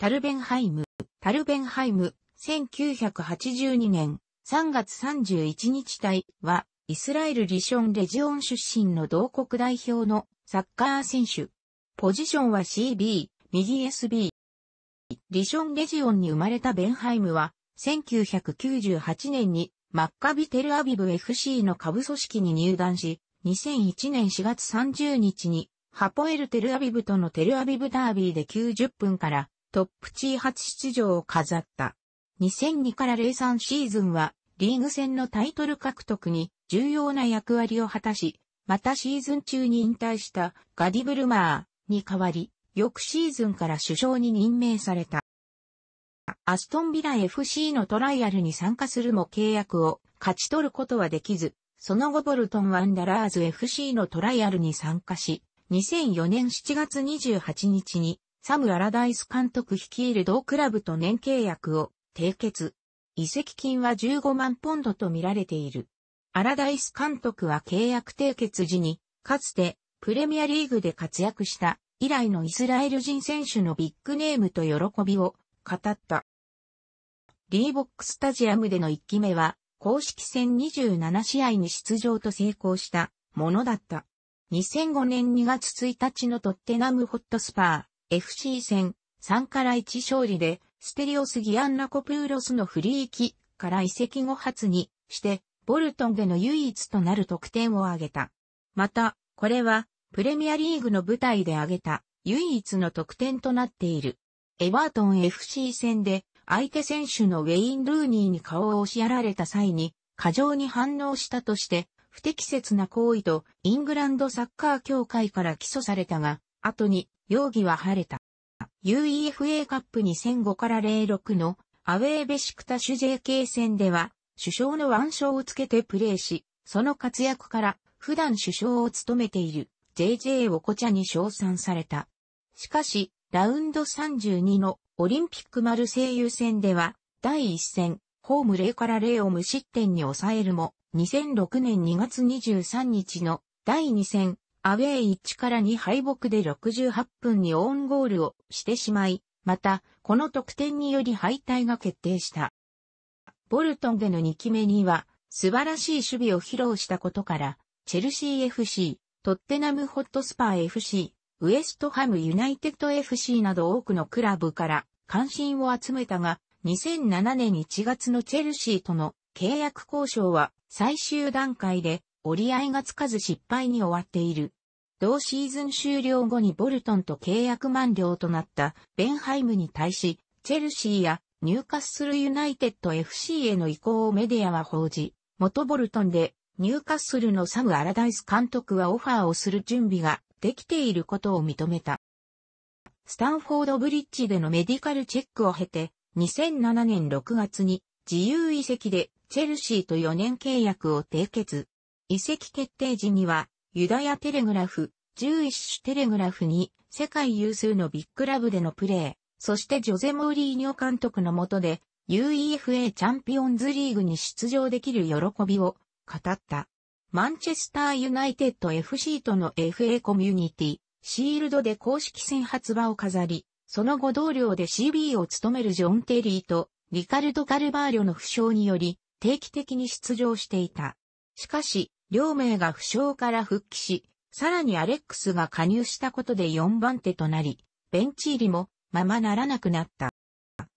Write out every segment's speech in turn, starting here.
タルベンハイム。タルベンハイム、1982年3月31日隊は、イスラエルリションレジオン出身の同国代表のサッカー選手。ポジションは CB、右 SB。リションレジオンに生まれたベンハイムは、1998年にマッカビテルアビブ FC の下部組織に入団し、2001年4月30日にハポエルテルアビブとのテルアビブダービーで90分からトップチー初出場を飾った。2002から03シーズンはリーグ戦のタイトル獲得に重要な役割を果たし、またシーズン中に引退したガディブルマーに代わり、翌シーズンから首相に任命された。アストンビラ FC のトライアルに参加するも契約を勝ち取ることはできず、その後ボルトンワンダラーズ FC のトライアルに参加し、2004年7月28日にサム・アラダイス監督率いる同クラブと年契約を締結。移籍金は15万ポンドと見られている。アラダイス監督は契約締結時に、かつてプレミアリーグで活躍した以来のイスラエル人選手のビッグネームと喜びを語った。リーボックスタジアムでの1期目は、公式戦27試合に出場と成功したものだった。2005年2月1日のトッテナムホットスパー、FC 戦3から1勝利で、ステリオス・ギアン・ナコプーロスのフリーキから移籍後初にして、ボルトンでの唯一となる得点を挙げた。また、これは、プレミアリーグの舞台で挙げた唯一の得点となっている。エバートン FC 戦で、相手選手のウェイン・ルーニーに顔を押しやられた際に、過剰に反応したとして、不適切な行為とイングランドサッカー協会から起訴されたが、後に容疑は晴れた。UEFA カップ2005から06のアウェーベシクタシュ JK 戦では、首相の腕章をつけてプレーし、その活躍から普段首相を務めている JJ おコチャに称賛された。しかし、ラウンド32のオリンピックマルセイユ戦では、第1戦、ホーム0から0を無失点に抑えるも、2006年2月23日の第2戦、アウェイ1から2敗北で68分にオウンゴールをしてしまい、また、この得点により敗退が決定した。ボルトンでの2期目には、素晴らしい守備を披露したことから、チェルシー FC、トッテナムホットスパー FC、ウエストハムユナイテッド FC など多くのクラブから関心を集めたが、2007年1月のチェルシーとの契約交渉は最終段階で折り合いがつかず失敗に終わっている。同シーズン終了後にボルトンと契約満了となったベンハイムに対し、チェルシーやニューカッスルユナイテッド FC への移行をメディアは報じ、元ボルトンでニューカッスルのサム・アラダイス監督はオファーをする準備ができていることを認めた。スタンフォードブリッジでのメディカルチェックを経て、2007年6月に自由移籍でチェルシーと4年契約を締結。移籍決定時には、ユダヤテレグラフ、11種テレグラフに、世界有数のビッグラブでのプレー、そしてジョゼ・モーリーニョ監督のもとで、UEFA チャンピオンズリーグに出場できる喜びを語った。マンチェスターユナイテッド FC との FA コミュニティ、シールドで公式戦発場を飾り、その後同僚で CB を務めるジョン・テリーとリカルド・カルバーリョの負傷により定期的に出場していた。しかし、両名が負傷から復帰し、さらにアレックスが加入したことで4番手となり、ベンチ入りもままならなくなった。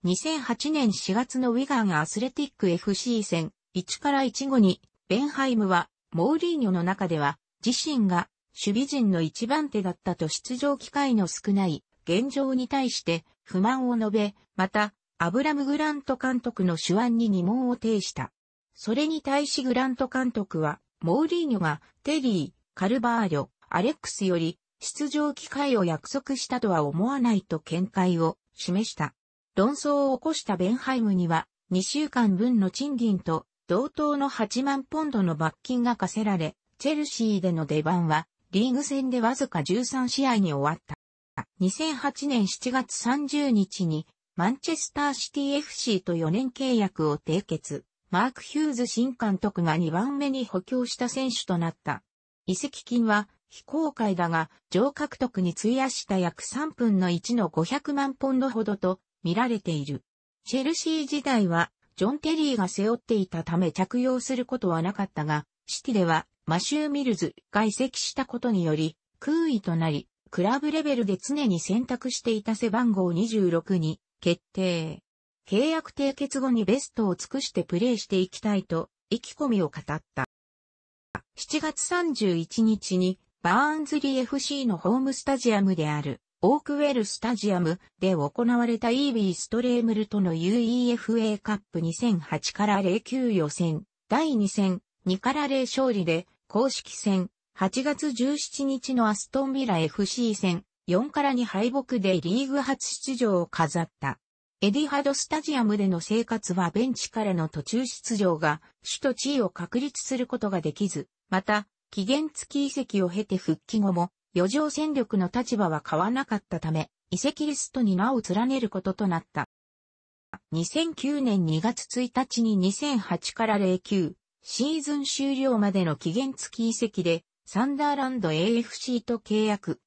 2008年4月のウィガンアスレティック FC 戦1から1後に、ベンハイムはモーリーニョの中では自身が守備陣の一番手だったと出場機会の少ない現状に対して不満を述べ、また、アブラム・グラント監督の手腕に疑問を呈した。それに対しグラント監督は、モーリーニョがテリー、カルバーリョ、アレックスより出場機会を約束したとは思わないと見解を示した。論争を起こしたベンハイムには2週間分の賃金と同等の8万ポンドの罰金が課せられ、チェルシーでの出番はリーグ戦でわずか13試合に終わった。2008年7月30日にマンチェスターシティ FC と4年契約を締結。マーク・ヒューズ新監督が2番目に補強した選手となった。移籍金は非公開だが、上獲得に費やした約3分の1の500万ポンドほどと見られている。チェルシー時代は、ジョン・テリーが背負っていたため着用することはなかったが、シティではマシュー・ミルズが移籍したことにより、空位となり、クラブレベルで常に選択していた背番号26に決定。契約締結後にベストを尽くしてプレーしていきたいと、意気込みを語った。7月31日に、バーンズリー FC のホームスタジアムである、オークウェルスタジアムで行われた EB ストレームルとの UEFA カップ2008から09予選、第2戦、2から0勝利で、公式戦、8月17日のアストンビラ FC 戦、4から2敗北でリーグ初出場を飾った。エディハドスタジアムでの生活はベンチからの途中出場が首都地位を確立することができず、また、期限付き移籍を経て復帰後も、余剰戦力の立場は変わらなかったため、移籍リストに名を連ねることとなった。2009年2月1日に2008から09シーズン終了までの期限付き移籍でサンダーランド AFC と契約。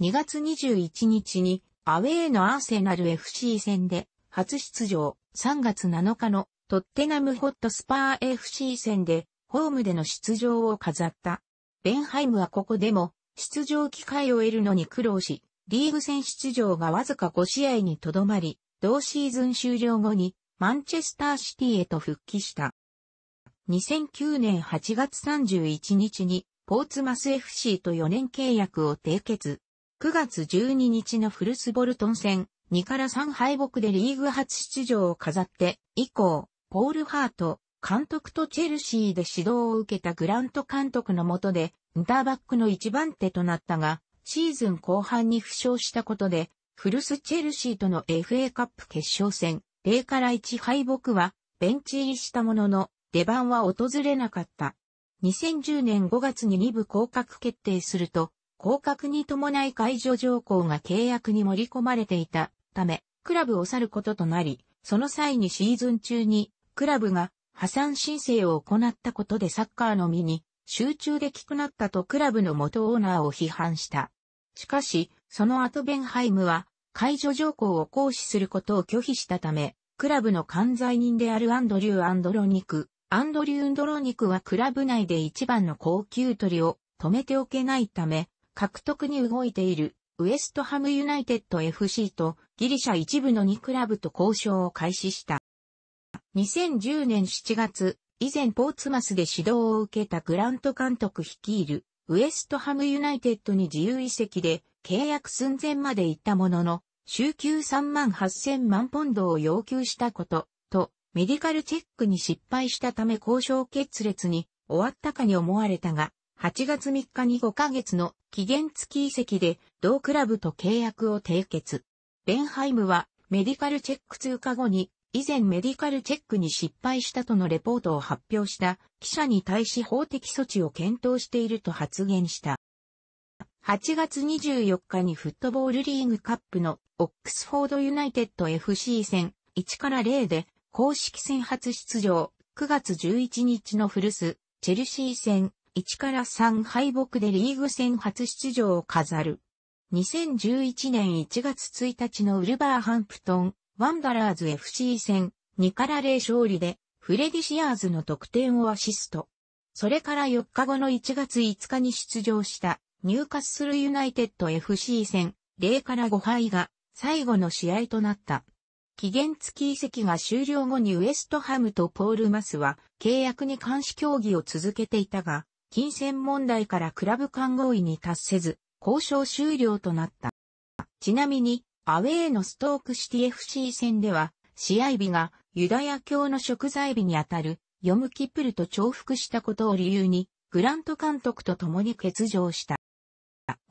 2月21日にアウェーのアーセナル FC 戦で初出場、3月7日のトッテナムホットスパー FC 戦で、ホームでの出場を飾った。ベンハイムはここでも、出場機会を得るのに苦労し、リーグ戦出場がわずか5試合にとどまり、同シーズン終了後に、マンチェスターシティへと復帰した。2009年8月31日に、ポーツマス FC と4年契約を締結。9月12日のフルスボルトン戦、2から3敗北でリーグ初出場を飾って、以降、ポール・ハート、監督とチェルシーで指導を受けたグラント監督の下で、ンターバックの一番手となったが、シーズン後半に負傷したことで、フルス・チェルシーとの FA カップ決勝戦、0から1敗北は、ベンチ入りしたものの、出番は訪れなかった。2010年5月に2部降格決定すると、降格に伴い解除条項が契約に盛り込まれていたため、クラブを去ることとなり、その際にシーズン中に、クラブが破産申請を行ったことでサッカーの身に集中できくなったとクラブの元オーナーを批判した。しかし、その後ベンハイムは解除条項を行使することを拒否したため、クラブの管在人であるアンドリュー・アンドロニク、アンドリュー・アンドロニクはクラブ内で一番の高級取りを止めておけないため、獲得に動いているウエストハムユナイテッド FC とギリシャ一部の2クラブと交渉を開始した。2010年7月、以前ポーツマスで指導を受けたグラント監督率いるウエストハムユナイテッドに自由移籍で契約寸前まで行ったものの、週休3万8000万ポンドを要求したこと、と、メディカルチェックに失敗したため交渉決裂に終わったかに思われたが、8月3日に5ヶ月の期限付き移籍で同クラブと契約を締結。ベンハイムはメディカルチェック通過後に以前メディカルチェックに失敗したとのレポートを発表した記者に対し法的措置を検討していると発言した。8月24日にフットボールリーグカップのオックスフォードユナイテッド FC 戦1から0で公式戦初出場9月11日のフルスチェルシー戦1から3敗北でリーグ戦初出場を飾る。2011年1月1日のウルバーハンプトン、ワンダラーズ FC 戦、2から0勝利で、フレディシアーズの得点をアシスト。それから4日後の1月5日に出場したニューカッスルユナイテッド FC 戦0から5敗が最後の試合となった。期限付き移籍が終了後にウエストハムとポール・マスは契約に監視競技を続けていたが、金銭問題からクラブ間合意に達せず、交渉終了となった。ちなみに、アウェーのストークシティ FC 戦では、試合日がユダヤ教の食材日にあたる、ヨムキプルと重複したことを理由に、グラント監督と共に欠場した。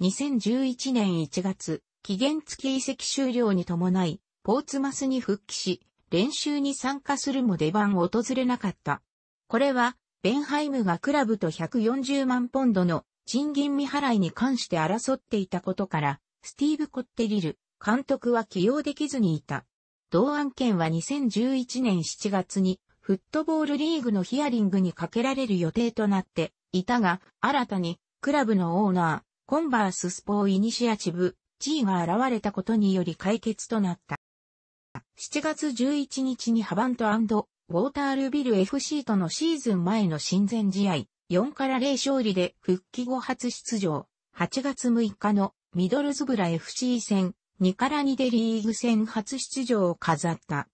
2011年1月、期限付き移籍終了に伴い、ポーツマスに復帰し、練習に参加するも出番を訪れなかった。これは、ベンハイムがクラブと140万ポンドの賃金未払いに関して争っていたことから、スティーブ・コッテリル、監督は起用できずにいた。同案件は2011年7月に、フットボールリーグのヒアリングにかけられる予定となっていたが、新たに、クラブのオーナー、コンバーススポーイニシアチブ、G が現れたことにより解決となった。7月11日にハバントウォータールビル FC とのシーズン前の親善試合、4から0勝利で復帰後初出場、8月6日のミドルズブラ FC 戦、2から2でリーグ戦初出場を飾った。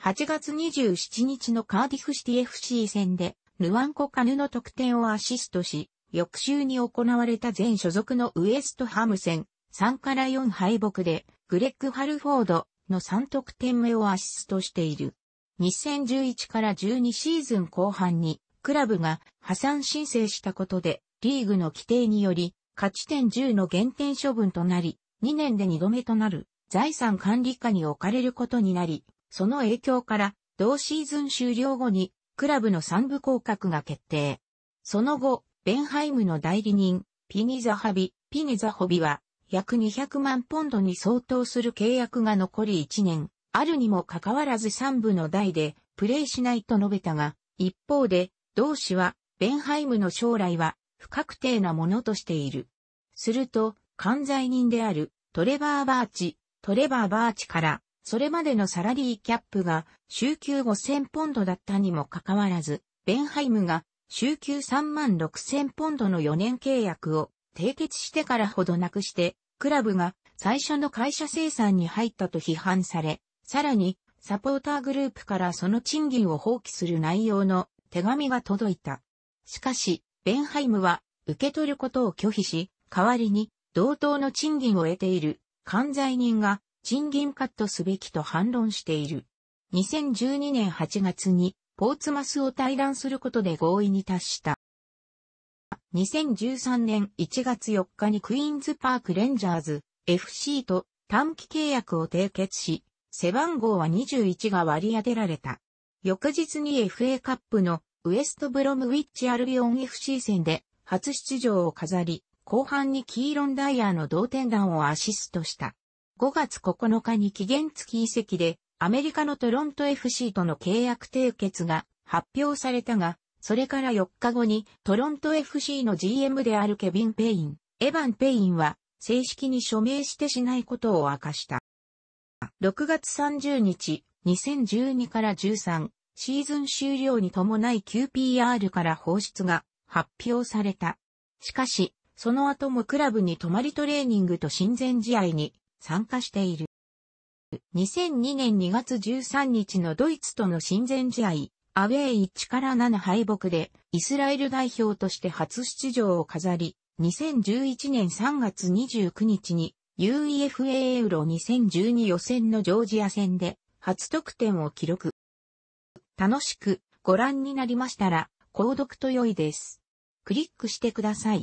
8月27日のカーディフシティ FC 戦で、ルワンコカヌの得点をアシストし、翌週に行われた全所属のウエストハム戦、3から4敗北で、グレッグ・ハルフォードの3得点目をアシストしている。2011から12シーズン後半に、クラブが破産申請したことで、リーグの規定により、勝ち点10の減点処分となり、2年で2度目となる財産管理下に置かれることになり、その影響から、同シーズン終了後に、クラブの3部降格が決定。その後、ベンハイムの代理人、ピニザハビ、ピニザホビは、約200万ポンドに相当する契約が残り1年、あるにもかかわらず3部の代で、プレイしないと述べたが、一方で、同氏は、ベンハイムの将来は不確定なものとしている。すると、関財人であるトレバー・バーチ、トレバー・バーチから、それまでのサラリーキャップが週休5000ポンドだったにもかかわらず、ベンハイムが週休3万6000ポンドの4年契約を締結してからほどなくして、クラブが最初の会社生産に入ったと批判され、さらにサポーターグループからその賃金を放棄する内容の手紙が届いた。しかし、ベンハイムは受け取ることを拒否し、代わりに同等の賃金を得ている管財人が賃金カットすべきと反論している。2012年8月にポーツマスを退団することで合意に達した。2013年1月4日にクイーンズパークレンジャーズ FC と短期契約を締結し、背番号は21が割り当てられた。翌日に FA カップのウエストブロムウィッチアルビオン FC 戦で初出場を飾り、後半にキーロン・ダイヤーの同点弾をアシストした。5月9日に期限付き移籍でアメリカのトロント FC との契約締結が発表されたが、それから4日後にトロント FC の GM であるケビン・ペイン、エヴァン・ペインは正式に署名してしないことを明かした。6月30日、2012から13シーズン終了に伴い QPR から放出が発表された。しかし、その後もクラブに泊まりトレーニングと親善試合に参加している。2002年2月13日のドイツとの親善試合、アウェイ1から7敗北で、イスラエル代表として初出場を飾り、2011年3月29日に UEFA ユーロ2012予選のジョージア戦で初得点を記録。楽しくご覧になりましたら、購読と良いです。クリックしてください。